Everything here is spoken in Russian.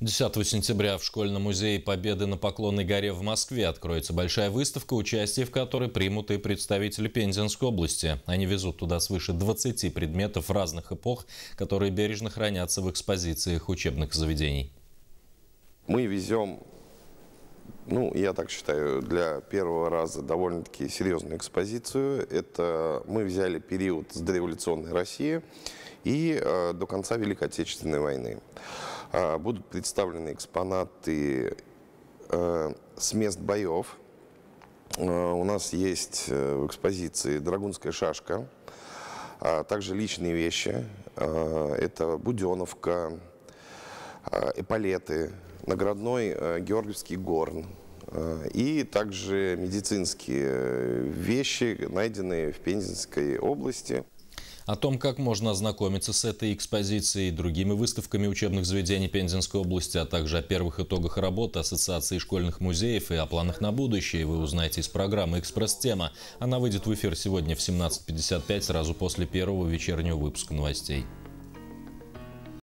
10 сентября в школьном музее Победы на Поклонной горе в Москве откроется большая выставка, участие в которой примут и представители Пензенской области. Они везут туда свыше 20 предметов разных эпох, которые бережно хранятся в экспозициях учебных заведений. Мы везем ну, я так считаю, для первого раза довольно-таки серьезную экспозицию. Это мы взяли период с дореволюционной России и э, до конца Великой Отечественной войны. Э, будут представлены экспонаты э, с мест боев. Э, у нас есть э, в экспозиции «Драгунская шашка», а также личные вещи. Э, это буденовка, э, эполеты, наградной э, георгиевский горн. Э, и также медицинские э, вещи, найденные в Пензенской области. О том, как можно ознакомиться с этой экспозицией и другими выставками учебных заведений Пензенской области, а также о первых итогах работы Ассоциации школьных музеев и о планах на будущее, вы узнаете из программы «Экспресс-тема». Она выйдет в эфир сегодня в 17.55, сразу после первого вечернего выпуска новостей.